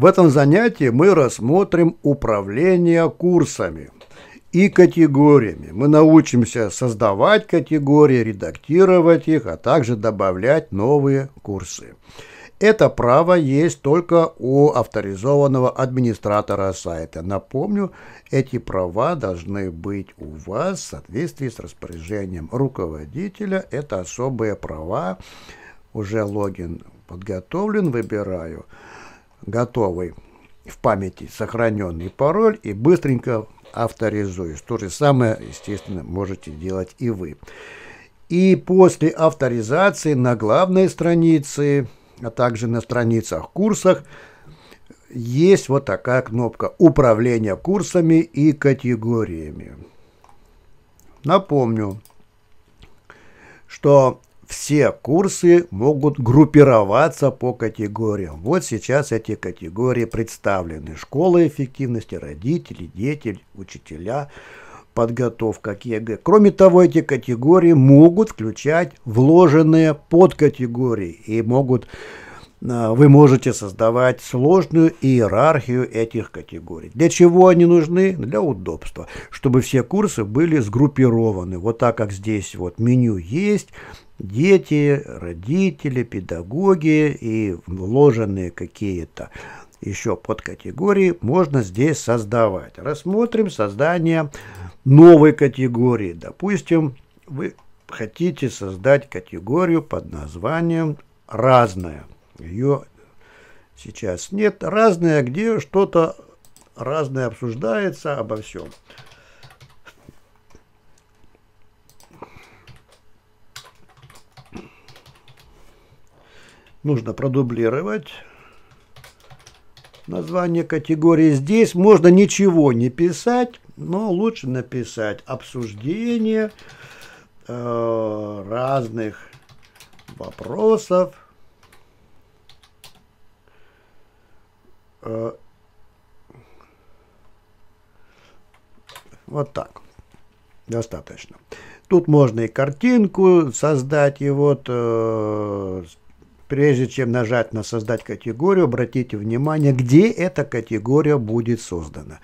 В этом занятии мы рассмотрим управление курсами и категориями. Мы научимся создавать категории, редактировать их, а также добавлять новые курсы. Это право есть только у авторизованного администратора сайта. Напомню, эти права должны быть у вас в соответствии с распоряжением руководителя. Это особые права. Уже логин подготовлен, выбираю готовый в памяти сохраненный пароль и быстренько авторизуюсь. То же самое, естественно, можете делать и вы. И после авторизации на главной странице, а также на страницах курсах, есть вот такая кнопка «Управление курсами и категориями». Напомню, что все курсы могут группироваться по категориям. Вот сейчас эти категории представлены. Школа эффективности, родители, дети, учителя, подготовка к ЕГЭ. Кроме того, эти категории могут включать вложенные подкатегории и могут а, вы можете создавать сложную иерархию этих категорий. Для чего они нужны? Для удобства, чтобы все курсы были сгруппированы. Вот так как здесь вот меню есть, дети, родители, педагоги и вложенные какие-то еще подкатегории можно здесь создавать. Рассмотрим создание новой категории. Допустим, вы хотите создать категорию под названием «разное». Ее сейчас нет. «Разное», где что-то разное обсуждается обо всем. нужно продублировать название категории. Здесь можно ничего не писать, но лучше написать обсуждение э, разных вопросов э, вот так достаточно тут можно и картинку создать и вот э, Прежде чем нажать на «Создать категорию», обратите внимание, где эта категория будет создана.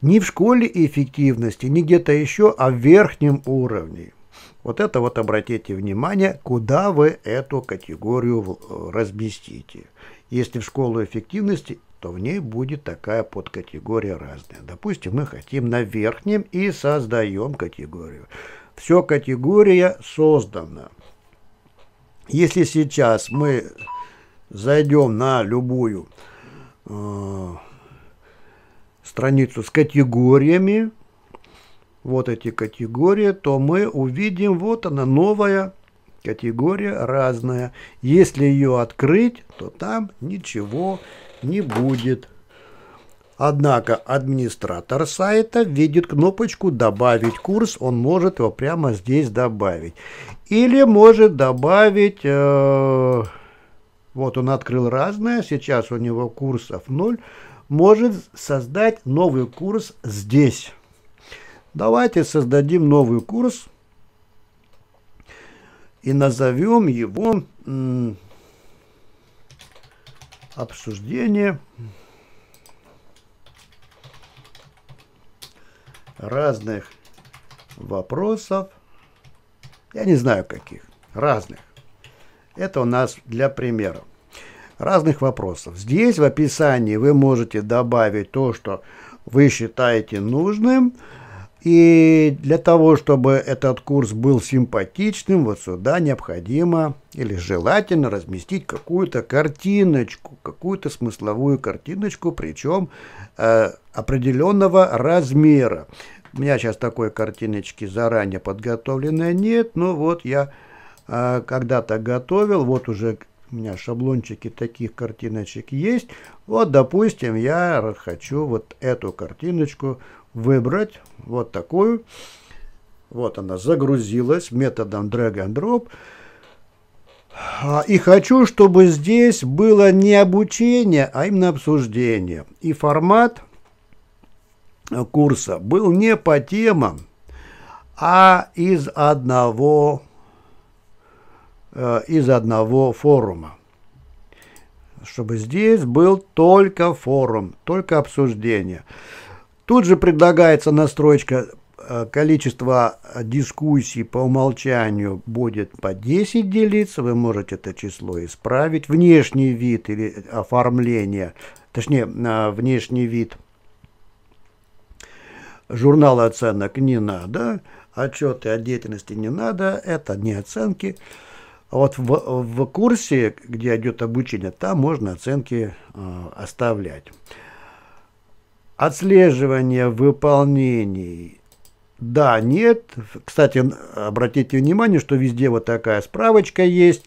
Не в школе эффективности, не где-то еще, а в верхнем уровне. Вот это вот обратите внимание, куда вы эту категорию э, разместите. Если в школу эффективности, то в ней будет такая подкатегория разная. Допустим, мы хотим на верхнем и создаем категорию. Все, категория создана. Если сейчас мы зайдем на любую э, страницу с категориями, вот эти категории, то мы увидим, вот она новая категория, разная. Если ее открыть, то там ничего не будет. Однако администратор сайта видит кнопочку «Добавить курс», он может его прямо здесь добавить. Или может добавить... Э, вот он открыл разное, сейчас у него курсов 0. Может создать новый курс здесь. Давайте создадим новый курс и назовем его обсуждение... разных вопросов. Я не знаю каких. Разных. Это у нас для примера Разных вопросов. Здесь в описании вы можете добавить то, что вы считаете нужным. И для того, чтобы этот курс был симпатичным, вот сюда необходимо или желательно разместить какую-то картиночку, какую-то смысловую картиночку, причем э, определенного размера. У меня сейчас такой картиночки заранее подготовленной нет, но вот я э, когда-то готовил, вот уже у меня шаблончики таких картиночек есть. Вот, допустим, я хочу вот эту картиночку выбрать вот такую. Вот она загрузилась методом drag and drop. А, и хочу, чтобы здесь было не обучение, а именно обсуждение. И формат курса был не по темам, а из одного, э, из одного форума. Чтобы здесь был только форум, только обсуждение. Тут же предлагается настройка э, количество э, дискуссий по умолчанию будет по 10 делиться, вы можете это число исправить. Внешний вид или оформление, точнее, э, внешний вид журнала оценок не надо, отчеты о деятельности не надо, это не оценки. вот в, в курсе, где идет обучение, там можно оценки оставлять. Отслеживание выполнений. Да, нет. Кстати, обратите внимание, что везде вот такая справочка есть.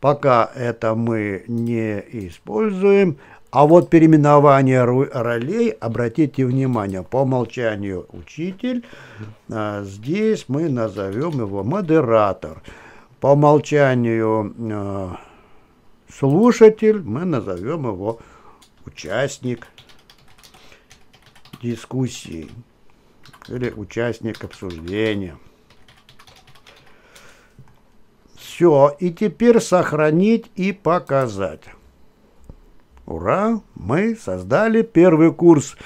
Пока это мы не используем. А вот переименование ролей, обратите внимание, по умолчанию учитель. А, здесь мы назовем его модератор. По умолчанию а, слушатель мы назовем его участник дискуссии или участник обсуждения. Все, и теперь сохранить и показать. Ура, мы создали первый курс.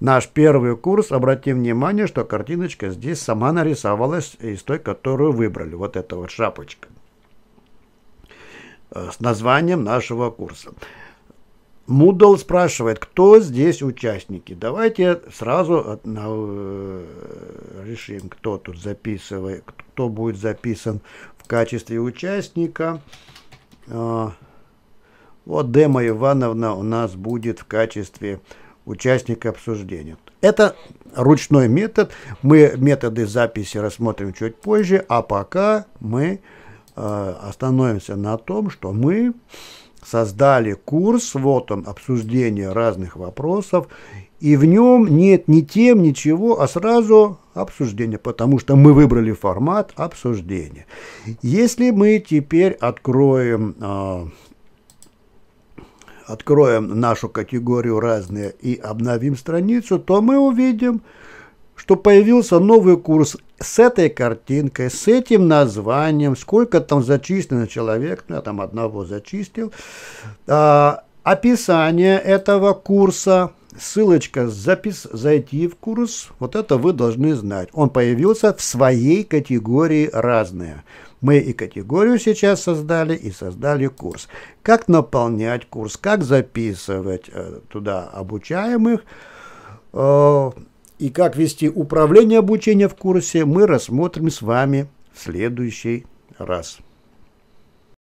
Наш первый курс, обратим внимание, что картиночка здесь сама нарисовалась из той, которую выбрали. Вот эта вот шапочка э, с названием нашего курса. Мудал спрашивает, кто здесь участники. Давайте сразу э, решим, кто тут записывает, кто будет записан в качестве участника. А, вот Дема Ивановна у нас будет в качестве участника обсуждения. Это ручной метод. Мы методы записи рассмотрим чуть позже, а пока мы э, остановимся на том, что мы создали курс, вот он, обсуждение разных вопросов, и в нем нет ни тем, ничего, а сразу обсуждение, потому что мы выбрали формат обсуждения. Если мы теперь откроем, э, откроем нашу категорию «Разные» и обновим страницу, то мы увидим, что появился новый курс с этой картинкой, с этим названием, сколько там зачислено человек, ну, я там одного зачистил. А, описание этого курса, ссылочка запис, «Зайти в курс», вот это вы должны знать. Он появился в своей категории «Разные». Мы и категорию сейчас создали, и создали курс. Как наполнять курс, как записывать э, туда обучаемых, э, и как вести управление обучения в курсе мы рассмотрим с вами в следующий раз.